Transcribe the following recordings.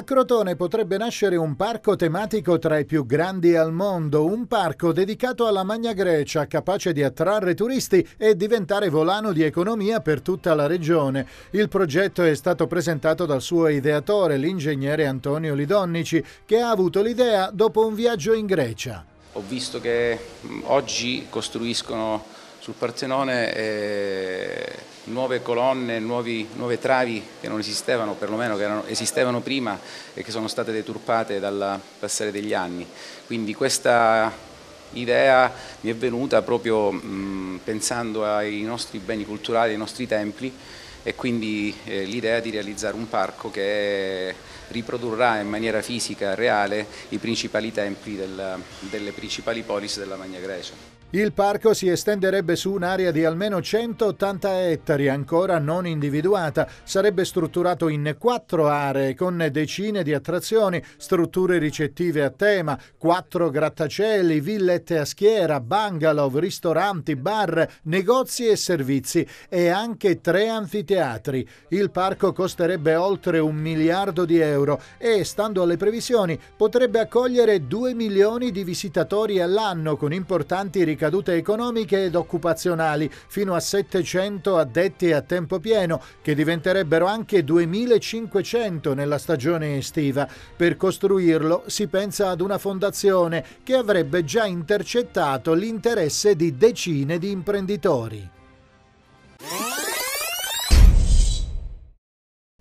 A Crotone potrebbe nascere un parco tematico tra i più grandi al mondo, un parco dedicato alla Magna Grecia, capace di attrarre turisti e diventare volano di economia per tutta la regione. Il progetto è stato presentato dal suo ideatore, l'ingegnere Antonio Lidonnici, che ha avuto l'idea dopo un viaggio in Grecia. Ho visto che oggi costruiscono sul Partenone... E eh, nuove colonne, nuovi, nuove travi che non esistevano, perlomeno che erano, esistevano prima e che sono state deturpate dal passare degli anni. Quindi questa idea mi è venuta proprio mh, mm, pensando ai nostri beni culturali, ai nostri templi e quindi eh, l'idea di realizzare un parco che riprodurrà in maniera fisica, e reale, i principali templi del, delle principali polis della Magna Grecia. Il parco si estenderebbe su un'area di almeno 180 ettari ancora non individuata, sarebbe strutturato in quattro aree con decine di attrazioni, strutture ricettive a tema, quattro grattacieli, villette a schiera, bungalow, ristoranti, bar, negozi e servizi e anche tre anfiteatri. Il parco costerebbe oltre un miliardo di euro e, stando alle previsioni, potrebbe accogliere 2 milioni di visitatori all'anno con importanti ricchezze ricadute economiche ed occupazionali, fino a 700 addetti a tempo pieno, che diventerebbero anche 2500 nella stagione estiva. Per costruirlo si pensa ad una fondazione che avrebbe già intercettato l'interesse di decine di imprenditori.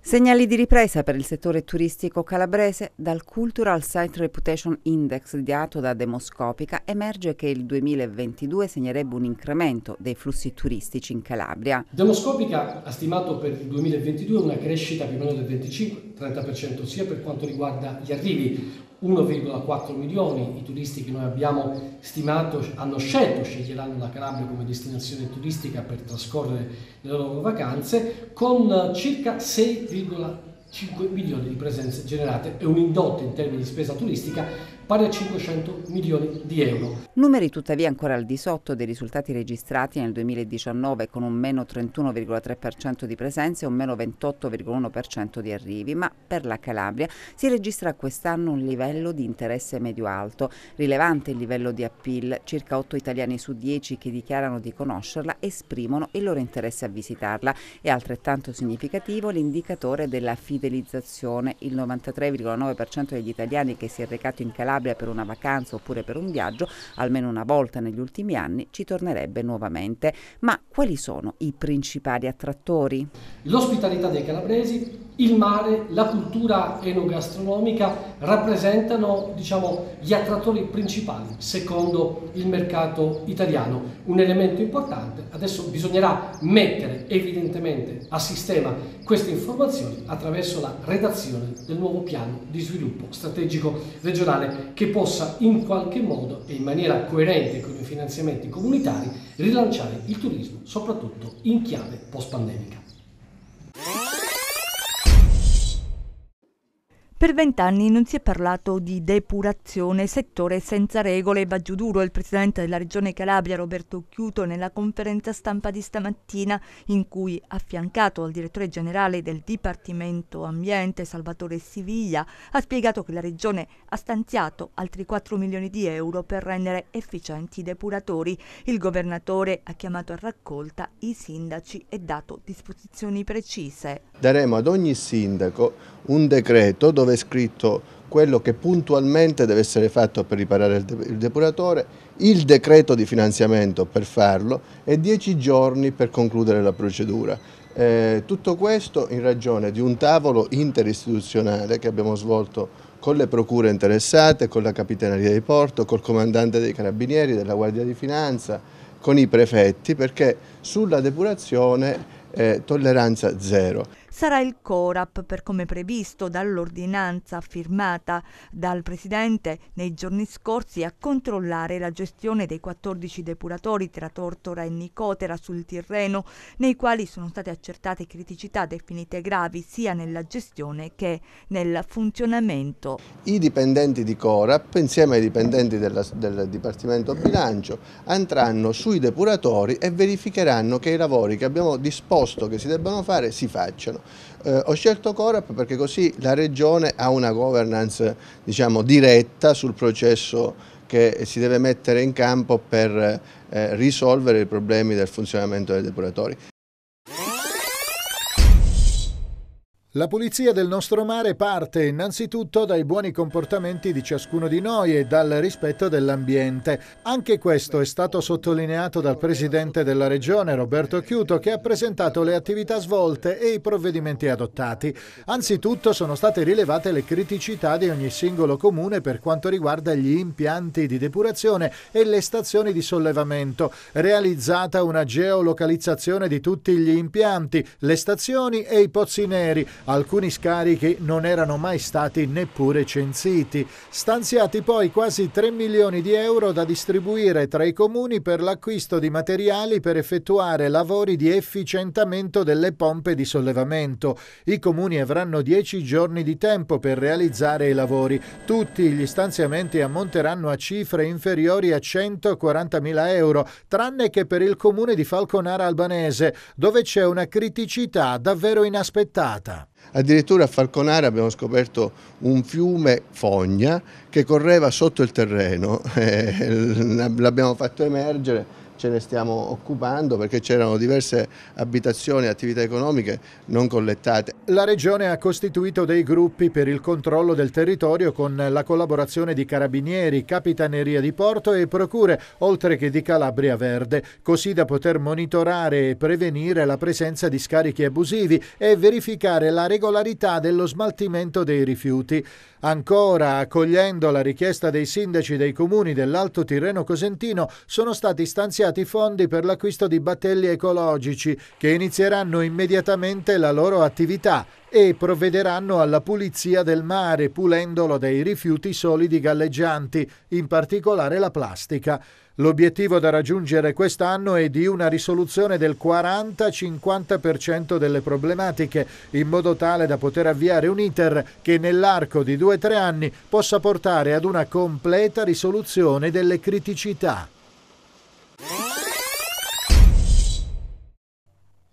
Segnali di ripresa per il settore turistico calabrese dal Cultural Site Reputation Index ideato da Demoscopica emerge che il 2022 segnerebbe un incremento dei flussi turistici in Calabria. Demoscopica ha stimato per il 2022 una crescita più o meno del 25-30% sia per quanto riguarda gli arrivi, 1,4 milioni i turisti che noi abbiamo stimato hanno scelto, sceglieranno la Calabria come destinazione turistica per trascorrere le loro vacanze, con circa 6,5 milioni di presenze generate e un indotto in termini di spesa turistica pari a 500 milioni di euro. Numeri tuttavia ancora al di sotto dei risultati registrati nel 2019 con un meno 31,3% di presenze e un meno 28,1% di arrivi, ma per la Calabria si registra quest'anno un livello di interesse medio-alto, rilevante il livello di appeal, circa 8 italiani su 10 che dichiarano di conoscerla esprimono il loro interesse a visitarla e altrettanto significativo l'indicatore della fidelizzazione, il 93,9% degli italiani che si è recato in Calabria Calabria per una vacanza oppure per un viaggio, almeno una volta negli ultimi anni, ci tornerebbe nuovamente. Ma quali sono i principali attrattori? L'ospitalità dei calabresi il mare, la cultura enogastronomica rappresentano diciamo, gli attrattori principali secondo il mercato italiano. Un elemento importante, adesso bisognerà mettere evidentemente a sistema queste informazioni attraverso la redazione del nuovo piano di sviluppo strategico regionale che possa in qualche modo e in maniera coerente con i finanziamenti comunitari rilanciare il turismo soprattutto in chiave post-pandemica. Per vent'anni non si è parlato di depurazione, settore senza regole. Va giù duro il presidente della regione Calabria, Roberto Chiuto, nella conferenza stampa di stamattina, in cui, affiancato al direttore generale del Dipartimento Ambiente, Salvatore Siviglia, ha spiegato che la regione ha stanziato altri 4 milioni di euro per rendere efficienti i depuratori. Il governatore ha chiamato a raccolta i sindaci e dato disposizioni precise. Daremo ad ogni sindaco un decreto dove dove è scritto quello che puntualmente deve essere fatto per riparare il depuratore, il decreto di finanziamento per farlo e dieci giorni per concludere la procedura. Eh, tutto questo in ragione di un tavolo interistituzionale che abbiamo svolto con le procure interessate, con la Capitaneria di Porto, col comandante dei Carabinieri, della Guardia di Finanza, con i prefetti perché sulla depurazione eh, tolleranza zero sarà il CORAP per come previsto dall'ordinanza firmata dal Presidente nei giorni scorsi a controllare la gestione dei 14 depuratori tra Tortora e Nicotera sul Tirreno nei quali sono state accertate criticità definite gravi sia nella gestione che nel funzionamento. I dipendenti di CORAP insieme ai dipendenti della, del Dipartimento Bilancio andranno sui depuratori e verificheranno che i lavori che abbiamo disposto che si debbano fare si facciano. Eh, ho scelto Corap perché così la Regione ha una governance diciamo, diretta sul processo che si deve mettere in campo per eh, risolvere i problemi del funzionamento dei depuratori. La pulizia del nostro mare parte innanzitutto dai buoni comportamenti di ciascuno di noi e dal rispetto dell'ambiente. Anche questo è stato sottolineato dal presidente della regione Roberto Chiuto che ha presentato le attività svolte e i provvedimenti adottati. Anzitutto sono state rilevate le criticità di ogni singolo comune per quanto riguarda gli impianti di depurazione e le stazioni di sollevamento, realizzata una geolocalizzazione di tutti gli impianti, le stazioni e i pozzi neri Alcuni scarichi non erano mai stati neppure censiti, stanziati poi quasi 3 milioni di euro da distribuire tra i comuni per l'acquisto di materiali per effettuare lavori di efficientamento delle pompe di sollevamento. I comuni avranno 10 giorni di tempo per realizzare i lavori. Tutti gli stanziamenti ammonteranno a cifre inferiori a 140.000 euro, tranne che per il comune di Falconara Albanese, dove c'è una criticità davvero inaspettata. Addirittura a Falconara abbiamo scoperto un fiume fogna che correva sotto il terreno, eh, l'abbiamo fatto emergere ce ne stiamo occupando perché c'erano diverse abitazioni e attività economiche non collettate. La Regione ha costituito dei gruppi per il controllo del territorio con la collaborazione di carabinieri, capitaneria di porto e procure, oltre che di Calabria Verde, così da poter monitorare e prevenire la presenza di scarichi abusivi e verificare la regolarità dello smaltimento dei rifiuti. Ancora, accogliendo la richiesta dei sindaci dei comuni dell'Alto Tirreno Cosentino, sono stati stanziati stanziati fondi per l'acquisto di battelli ecologici che inizieranno immediatamente la loro attività e provvederanno alla pulizia del mare pulendolo dai rifiuti solidi galleggianti, in particolare la plastica. L'obiettivo da raggiungere quest'anno è di una risoluzione del 40-50% delle problematiche, in modo tale da poter avviare un iter che nell'arco di 2-3 anni possa portare ad una completa risoluzione delle criticità. Yeah.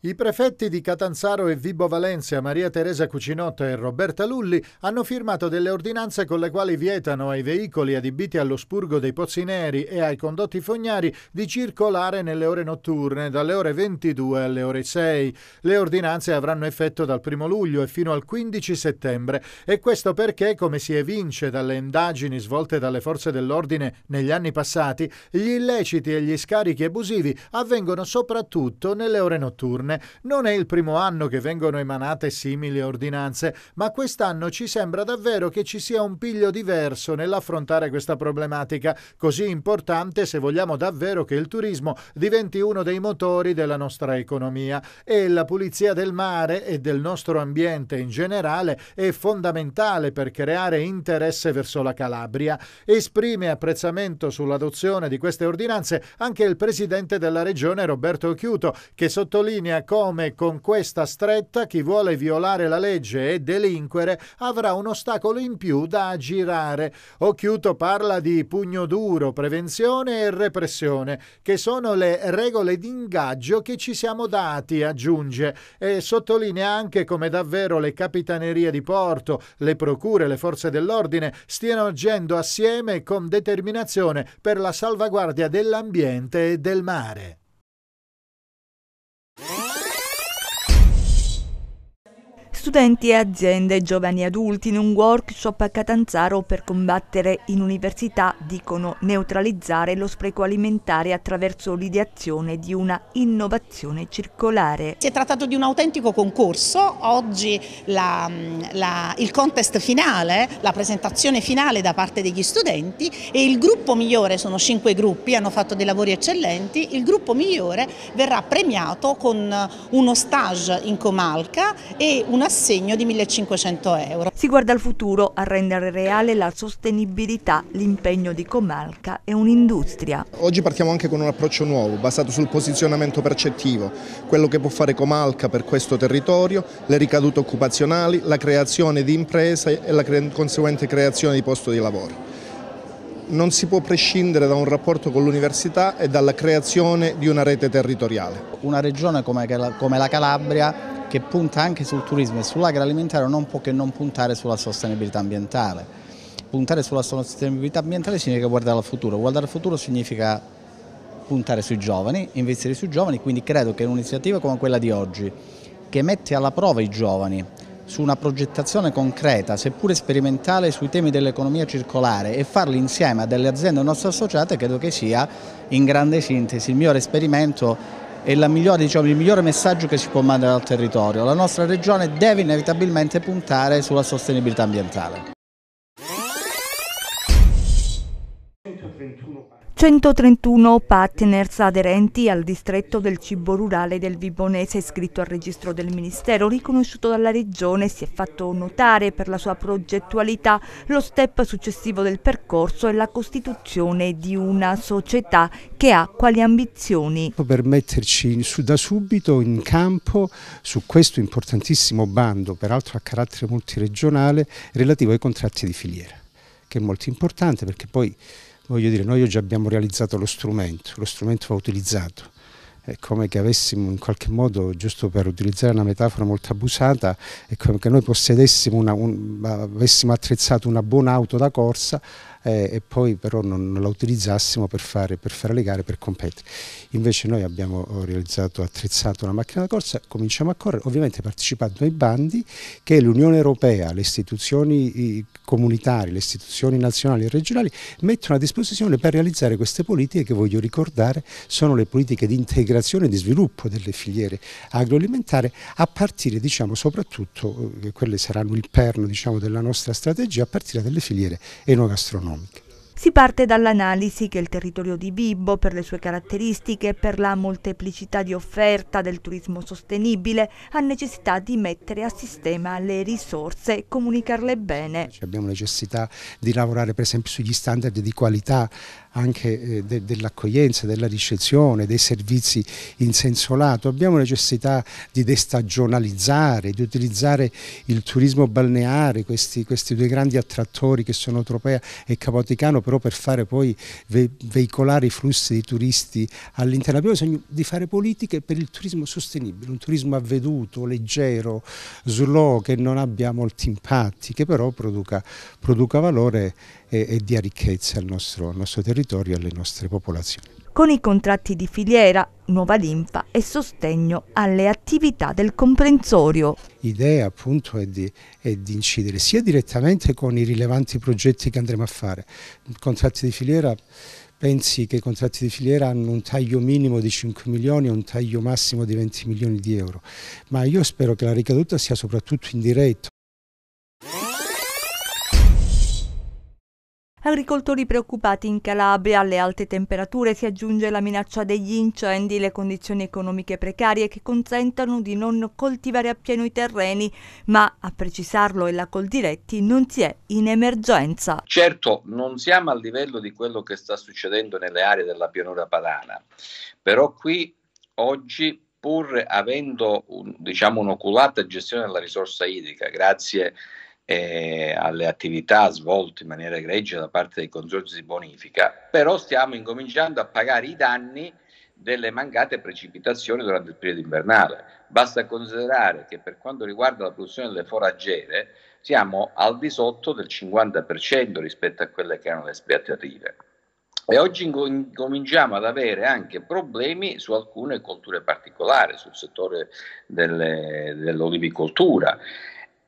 I prefetti di Catanzaro e Vibo Valencia, Maria Teresa Cucinotta e Roberta Lulli, hanno firmato delle ordinanze con le quali vietano ai veicoli adibiti allo spurgo dei pozzi neri e ai condotti fognari di circolare nelle ore notturne, dalle ore 22 alle ore 6. Le ordinanze avranno effetto dal 1 luglio e fino al 15 settembre e questo perché, come si evince dalle indagini svolte dalle forze dell'ordine negli anni passati, gli illeciti e gli scarichi abusivi avvengono soprattutto nelle ore notturne Costituzione, non è il primo anno che vengono emanate simili ordinanze, ma quest'anno ci sembra davvero che ci sia un piglio diverso nell'affrontare questa problematica, così importante se vogliamo davvero che il turismo diventi uno dei motori della nostra economia e la pulizia del mare e del nostro ambiente in generale è fondamentale per creare interesse verso la Calabria. Esprime apprezzamento sull'adozione di queste ordinanze anche il presidente della regione Roberto Chiuto, che sottolinea sottolinea come con questa stretta chi vuole violare la legge e delinquere avrà un ostacolo in più da aggirare. Occhiuto parla di pugno duro, prevenzione e repressione, che sono le regole d'ingaggio che ci siamo dati, aggiunge, e sottolinea anche come davvero le capitanerie di porto, le procure, le forze dell'ordine stiano agendo assieme con determinazione per la salvaguardia dell'ambiente e del mare. Studenti e aziende, giovani e adulti in un workshop a Catanzaro per combattere in università dicono neutralizzare lo spreco alimentare attraverso l'ideazione di una innovazione circolare. Si è trattato di un autentico concorso, oggi la, la, il contest finale, la presentazione finale da parte degli studenti e il gruppo migliore, sono cinque gruppi, hanno fatto dei lavori eccellenti, il gruppo migliore verrà premiato con uno stage in Comalca e una assegno di 1.500 euro. Si guarda al futuro a rendere reale la sostenibilità, l'impegno di Comalca e un'industria. Oggi partiamo anche con un approccio nuovo, basato sul posizionamento percettivo, quello che può fare Comalca per questo territorio, le ricadute occupazionali, la creazione di imprese e la conseguente creazione di posto di lavoro non si può prescindere da un rapporto con l'università e dalla creazione di una rete territoriale. Una regione come la Calabria che punta anche sul turismo e sull'agroalimentare non può che non puntare sulla sostenibilità ambientale. Puntare sulla sostenibilità ambientale significa guardare al futuro, guardare al futuro significa puntare sui giovani, investire sui giovani, quindi credo che un'iniziativa come quella di oggi, che mette alla prova i giovani, su una progettazione concreta, seppure sperimentale, sui temi dell'economia circolare e farli insieme a delle aziende nostre associate credo che sia in grande sintesi il migliore esperimento e migliore, diciamo, il migliore messaggio che si può mandare al territorio. La nostra regione deve inevitabilmente puntare sulla sostenibilità ambientale. 131 partners aderenti al distretto del cibo rurale del Vibonese iscritto al registro del Ministero, riconosciuto dalla Regione, si è fatto notare per la sua progettualità lo step successivo del percorso e la costituzione di una società che ha quali ambizioni. Per metterci da subito in campo su questo importantissimo bando, peraltro a carattere multiregionale, relativo ai contratti di filiera, che è molto importante perché poi voglio dire, noi oggi abbiamo realizzato lo strumento, lo strumento va utilizzato. È come che avessimo in qualche modo, giusto per utilizzare una metafora molto abusata, è come che noi possedessimo una, un, avessimo attrezzato una buona auto da corsa eh, e poi però non, non la utilizzassimo per fare, per fare, le gare, per competere. Invece noi abbiamo eh, realizzato, attrezzato una macchina da corsa, cominciamo a correre, ovviamente partecipando ai bandi che l'Unione Europea, le istituzioni comunitarie, le istituzioni nazionali e regionali mettono a disposizione per realizzare queste politiche che voglio ricordare sono le politiche di integrazione e di sviluppo delle filiere agroalimentari a partire diciamo soprattutto, eh, quelle saranno il perno diciamo, della nostra strategia, a partire dalle filiere enogastronomiche economiche. Si parte dall'analisi che il territorio di Bibbo, per le sue caratteristiche e per la molteplicità di offerta del turismo sostenibile, ha necessità di mettere a sistema le risorse e comunicarle bene. Abbiamo necessità di lavorare per esempio sugli standard di qualità anche eh, de dell'accoglienza, della ricezione, dei servizi in senso lato, abbiamo necessità di destagionalizzare, di utilizzare il turismo balneare, questi, questi due grandi attrattori che sono Tropea e Capoticano, però per fare poi ve veicolare i flussi di turisti all'interno. Abbiamo bisogno di fare politiche per il turismo sostenibile, un turismo avveduto, leggero, slow, che non abbia molti impatti, che però produca, produca valore e, e dia ricchezza al nostro, al nostro territorio e alle nostre popolazioni. Con i contratti di filiera, nuova linfa e sostegno alle attività del comprensorio. L'idea appunto è di, è di, incidere sia direttamente con i rilevanti progetti che andremo a fare, contratti di filiera pensi che i contratti di filiera hanno un taglio minimo di 5 milioni e un taglio massimo di 20 milioni di euro, ma io spero che la ricaduta sia soprattutto indiretta. Agricoltori preoccupati in Calabria, alle alte temperature si aggiunge la minaccia degli incendi, le condizioni economiche precarie che consentono di non coltivare appieno i terreni, ma a precisarlo e la Coldiretti non si è in emergenza. Certo, non siamo al livello di quello che sta succedendo nelle aree della pianura padana, però qui oggi pur avendo un, diciamo un'oculata gestione della risorsa idrica, grazie a eh, alle attività svolte in maniera egregia da parte dei consorzi di bonifica, però stiamo incominciando a pagare i danni delle mancate precipitazioni durante il periodo invernale. Basta considerare che per quanto riguarda la produzione delle foraggere siamo al di sotto del 50% rispetto a quelle che erano le aspettative. E oggi incominciamo ad avere anche problemi su alcune colture particolari, sul settore delle, dell'olivicoltura.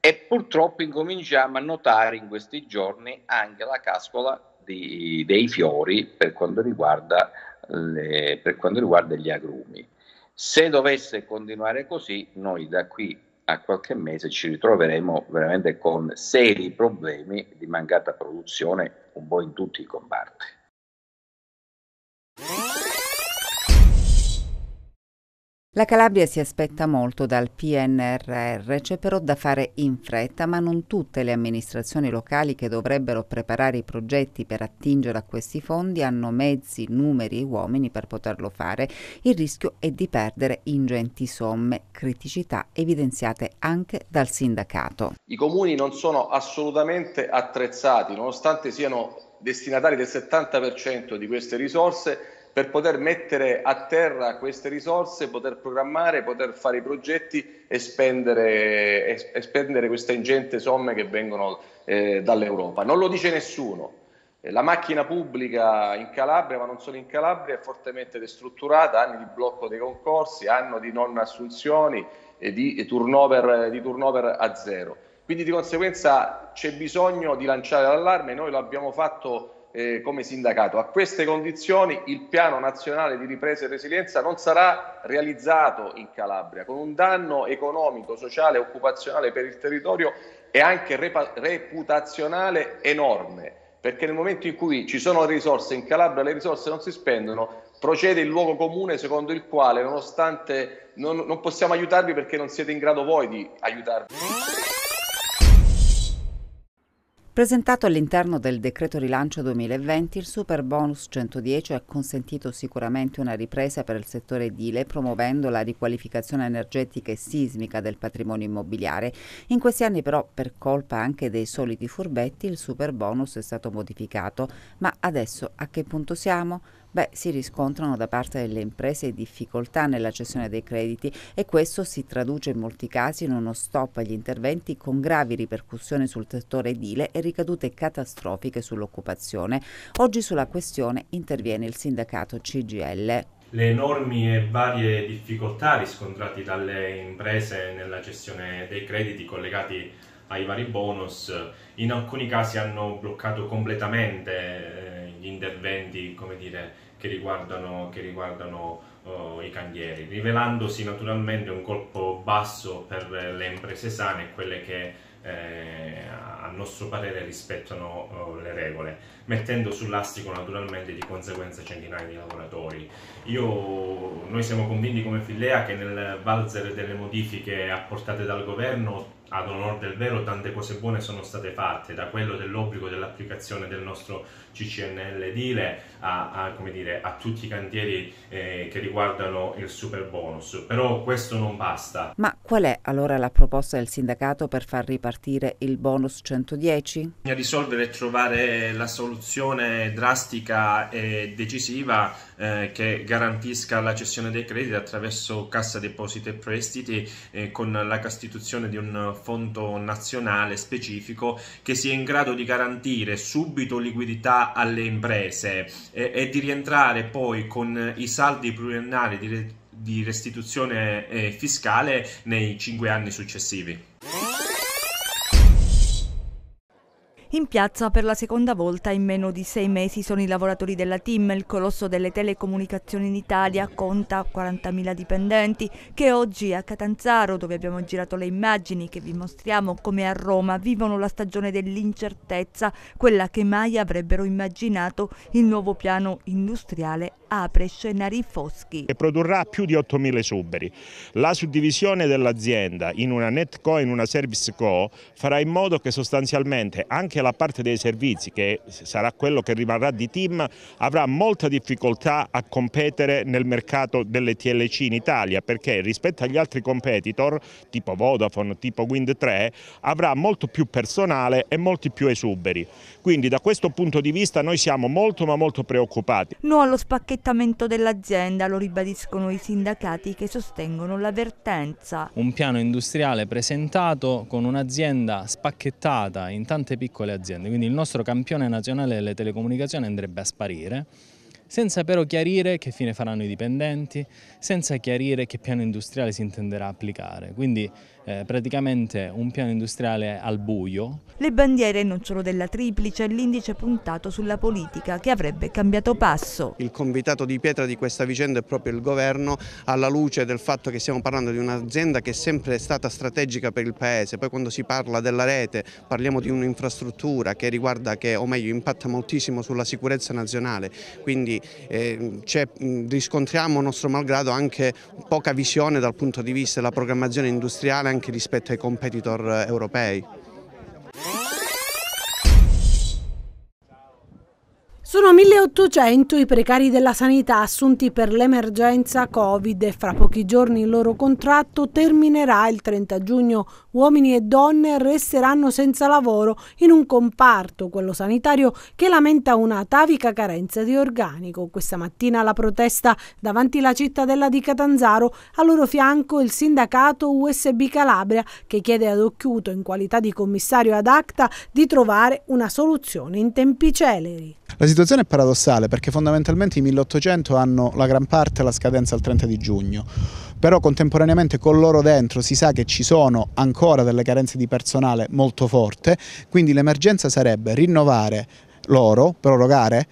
E purtroppo incominciamo a notare in questi giorni anche la cascola di, dei fiori per quanto, le, per quanto riguarda gli agrumi. Se dovesse continuare così, noi da qui a qualche mese ci ritroveremo veramente con seri problemi di mancata produzione un po' in tutti i comparti. La Calabria si aspetta molto dal PNRR, c'è però da fare in fretta, ma non tutte le amministrazioni locali che dovrebbero preparare i progetti per attingere a questi fondi hanno mezzi, numeri e uomini per poterlo fare. Il rischio è di perdere ingenti somme, criticità evidenziate anche dal sindacato. I comuni non sono assolutamente attrezzati, nonostante siano destinatari del 70% di queste risorse per poter mettere a terra queste risorse, poter programmare, poter fare i progetti e spendere, e, spendere queste ingente somme che vengono eh, dall'Europa. Non lo dice nessuno. Eh, la macchina pubblica in Calabria, ma non solo in Calabria, è fortemente destrutturata, anni di blocco dei concorsi, anno di non assunzioni e di, turnover, di turnover a zero. Quindi di conseguenza c'è bisogno di lanciare l'allarme, noi lo abbiamo fatto eh, come sindacato. A queste condizioni il piano nazionale di ripresa e resilienza non sarà realizzato in Calabria, con un danno economico, sociale e occupazionale per il territorio e anche repa- reputazionale enorme, perché nel momento in cui ci sono risorse in Calabria le risorse non si spendono, procede il luogo comune secondo il quale nonostante non, non possiamo aiutarvi perché non siete in grado voi di aiutarvi. Presentato all'interno del decreto rilancio 2020, il super bonus 110 ha consentito sicuramente una ripresa per il settore edile, promuovendo la riqualificazione energetica e sismica del patrimonio immobiliare. In questi anni però, per colpa anche dei soliti furbetti, il super bonus è stato modificato. Ma adesso a che punto siamo? Beh, si riscontrano da parte delle imprese difficoltà nella cessione dei crediti e questo si traduce in molti casi in uno stop agli interventi con gravi ripercussioni sul settore edile e ricadute catastrofiche sull'occupazione. Oggi sulla questione interviene il sindacato CGL. Le enormi e varie difficoltà riscontrate dalle imprese nella gestione dei crediti collegati ai vari bonus in alcuni casi hanno bloccato completamente eh, interventi dire, che riguardano, che riguardano uh, i cantieri, rivelandosi naturalmente un colpo basso per le imprese sane e quelle che eh, a nostro parere rispettano uh, le regole, mettendo sull'astico naturalmente di conseguenza centinaia di lavoratori. Io, noi siamo convinti come Fillea che nel valzer delle modifiche apportate dal governo ad onore del vero tante cose buone sono state fatte, da quello dell'obbligo dell'applicazione del nostro CCNL edile a, a, dire, a tutti i cantieri eh, che riguardano il super bonus, però questo non basta. Ma qual è allora la proposta del sindacato per far ripartire il bonus 110? Bisogna risolvere e trovare la soluzione drastica e decisiva eh, che garantisca la cessione dei crediti attraverso cassa depositi e prestiti eh, con la costituzione di un fondo nazionale specifico che sia in grado di garantire subito liquidità alle imprese e, e di rientrare poi con i saldi pluriannali di, re, di restituzione eh, fiscale nei cinque anni successivi. In piazza per la seconda volta in meno di sei mesi sono i lavoratori della TIM, il colosso delle telecomunicazioni in Italia, conta 40.000 dipendenti, che oggi a Catanzaro, dove abbiamo girato le immagini che vi mostriamo come a Roma, vivono la stagione dell'incertezza, quella che mai avrebbero immaginato il nuovo piano industriale apre scenari foschi. E produrrà più di 8.000 esuberi. La suddivisione dell'azienda in una NetCo e in una ServiceCo farà in modo che sostanzialmente anche anche la parte dei servizi, che sarà quello che rimarrà di team, avrà molta difficoltà a competere nel mercato delle TLC in Italia, perché rispetto agli altri competitor, tipo Vodafone, tipo Wind 3, avrà molto più personale e molti più esuberi. Quindi da questo punto di vista noi siamo molto ma molto preoccupati. No allo spacchettamento dell'azienda, lo ribadiscono i sindacati che sostengono l'avvertenza. Un piano industriale presentato con un'azienda spacchettata in tante piccole singole aziende, quindi il nostro campione nazionale delle telecomunicazioni andrebbe a sparire senza però chiarire che fine faranno i dipendenti, senza chiarire che piano industriale si intenderà applicare. Quindi eh, praticamente un piano industriale al buio. Le bandiere non solo della triplice, l'indice puntato sulla politica che avrebbe cambiato passo. Il convitato di pietra di questa vicenda è proprio il governo alla luce del fatto che stiamo parlando di un'azienda che è sempre stata strategica per il paese, poi quando si parla della rete parliamo di un'infrastruttura che riguarda, che, o meglio impatta moltissimo sulla sicurezza nazionale, quindi eh, riscontriamo nostro malgrado anche poca visione dal punto di vista della programmazione industriale anche rispetto ai competitor europei. Sono 1800 i precari della sanità assunti per l'emergenza Covid e fra pochi giorni il loro contratto terminerà il 30 giugno. Uomini e donne resteranno senza lavoro in un comparto, quello sanitario, che lamenta una tavica carenza di organico. Questa mattina la protesta davanti la cittadella di Catanzaro, a loro fianco il sindacato USB Calabria che chiede ad Occhiuto, in qualità di commissario ad acta, di trovare una soluzione in tempi celeri. La situazione è paradossale perché fondamentalmente i 1800 hanno la gran parte la scadenza al 30 di giugno, però contemporaneamente con loro dentro si sa che ci sono ancora delle carenze di personale molto forte, quindi l'emergenza sarebbe rinnovare loro, prorogare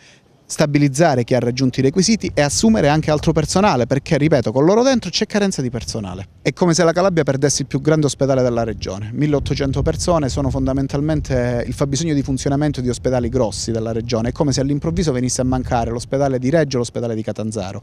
stabilizzare chi ha raggiunto i requisiti e assumere anche altro personale perché, ripeto, con loro dentro c'è carenza di personale. È come se la Calabria perdesse il più grande ospedale della regione. 1800 persone sono fondamentalmente il fabbisogno di funzionamento di ospedali grossi della regione. È come se all'improvviso venisse a mancare l'ospedale di Reggio e l'ospedale di Catanzaro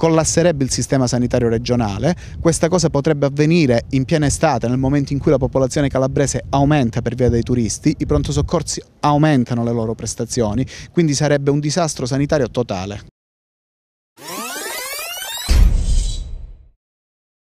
collasserebbe il sistema sanitario regionale, questa cosa potrebbe avvenire in piena estate nel momento in cui la popolazione calabrese aumenta per via dei turisti, i pronto soccorsi aumentano le loro prestazioni, quindi sarebbe un disastro sanitario totale.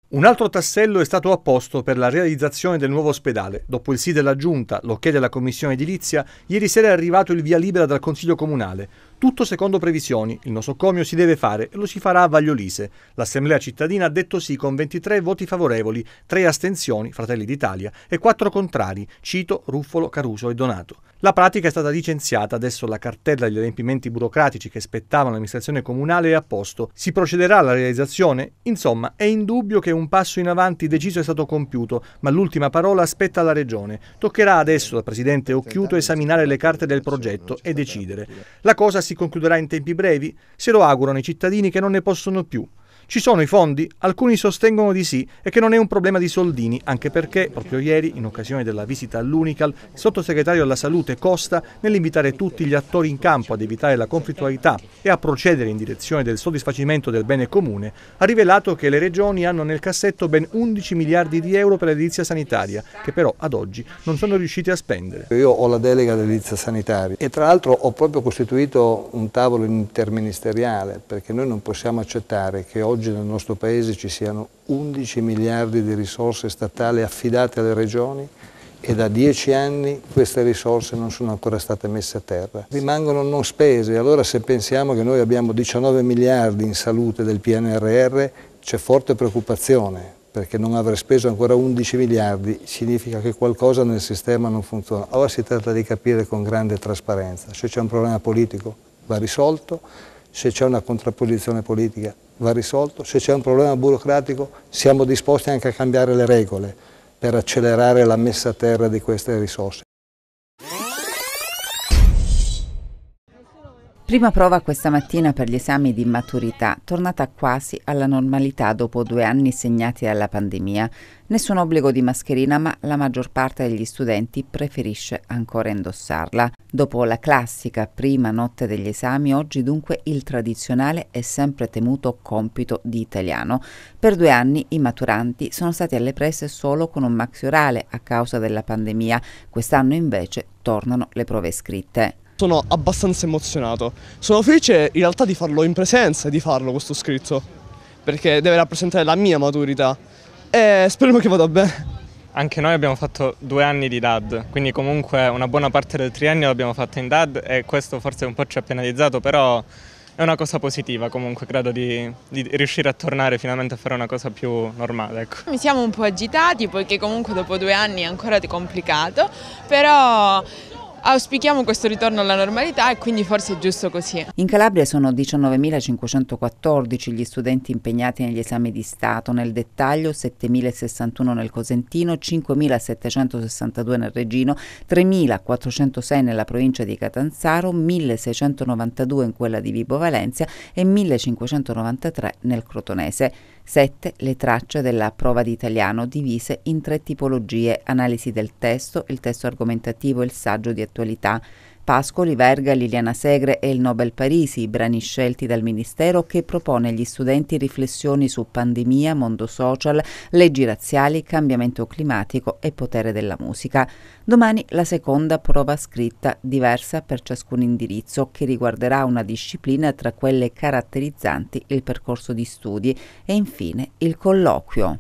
Un altro tassello è stato apposto per la realizzazione del nuovo ospedale. Dopo il sì della Giunta, l'ok della Commissione Edilizia, ieri sera è arrivato il via libera dal Consiglio Comunale. Tutto secondo previsioni, il nosocomio si deve fare e lo si farà a Vagliolise. L'assemblea cittadina ha detto sì con 23 voti favorevoli, 3 astensioni, Fratelli d'Italia, e 4 contrari, Cito, Ruffolo, Caruso e Donato. La pratica è stata licenziata, adesso la cartella degli adempimenti burocratici che spettavano l'amministrazione comunale è a posto. Si procederà alla realizzazione? Insomma, è indubbio che un passo in avanti deciso è stato compiuto, ma l'ultima parola aspetta la Regione. Toccherà adesso al Presidente Occhiuto esaminare le carte del progetto e decidere. La cosa si si concluderà in tempi brevi? Se lo augurano i cittadini che non ne possono più, ci sono i fondi? Alcuni sostengono di sì e che non è un problema di soldini, anche perché proprio ieri, in occasione della visita all'Unical, il sottosegretario alla salute Costa, nell'invitare tutti gli attori in campo ad evitare la conflittualità e a procedere in direzione del soddisfacimento del bene comune, ha rivelato che le regioni hanno nel cassetto ben 11 miliardi di euro per l'edilizia sanitaria, che però ad oggi non sono riusciti a spendere. Io ho la delega dell'edilizia sanitaria e tra l'altro ho proprio costituito un tavolo interministeriale perché noi non possiamo accettare che oggi oggi nel nostro Paese ci siano 11 miliardi di risorse statali affidate alle regioni e da dieci anni queste risorse non sono ancora state messe a terra. Rimangono non spese, allora se pensiamo che noi abbiamo 19 miliardi in salute del PNRR c'è forte preoccupazione perché non aver speso ancora 11 miliardi significa che qualcosa nel sistema non funziona. Ora si tratta di capire con grande trasparenza, se c'è un problema politico va risolto, se c'è una contrapposizione politica va risolto, se c'è un problema burocratico siamo disposti anche a cambiare le regole per accelerare la messa a terra di queste risorse. Prima prova questa mattina per gli esami di maturità, tornata quasi alla normalità dopo due anni segnati dalla pandemia. Nessun obbligo di mascherina, ma la maggior parte degli studenti preferisce ancora indossarla. Dopo la classica prima notte degli esami, oggi dunque il tradizionale e sempre temuto compito di italiano. Per due anni i maturanti sono stati alle prese solo con un maxi orale a causa della pandemia, quest'anno invece tornano le prove scritte. Sono abbastanza emozionato. Sono felice in realtà di farlo in presenza, di farlo questo scritto, perché deve rappresentare la mia maturità e speriamo che vada bene. Anche noi abbiamo fatto due anni di DAD, quindi comunque una buona parte del triennio l'abbiamo fatto in DAD e questo forse un po' ci ha penalizzato, però è una cosa positiva comunque, credo di, di, riuscire a tornare finalmente a fare una cosa più normale. Ecco. Mi siamo un po' agitati poiché comunque dopo due anni è ancora complicato, però Auspichiamo questo ritorno alla normalità e quindi forse è giusto così. In Calabria sono 19.514 gli studenti impegnati negli esami di Stato, nel dettaglio 7.061 nel Cosentino, 5.762 nel Regino, 3.406 nella provincia di Catanzaro, 1.692 in quella di Vibo Valencia e 1.593 nel Crotonese. 7. Le tracce della prova di italiano divise in tre tipologie, analisi del testo, il testo argomentativo e il saggio di attualità. Pascoli, Verga, Liliana Segre e il Nobel Parisi, i brani scelti dal Ministero che propone agli studenti riflessioni su pandemia, mondo social, leggi razziali, cambiamento climatico e potere della musica. Domani la seconda prova scritta, diversa per ciascun indirizzo, che riguarderà una disciplina tra quelle caratterizzanti il percorso di studi e infine il colloquio.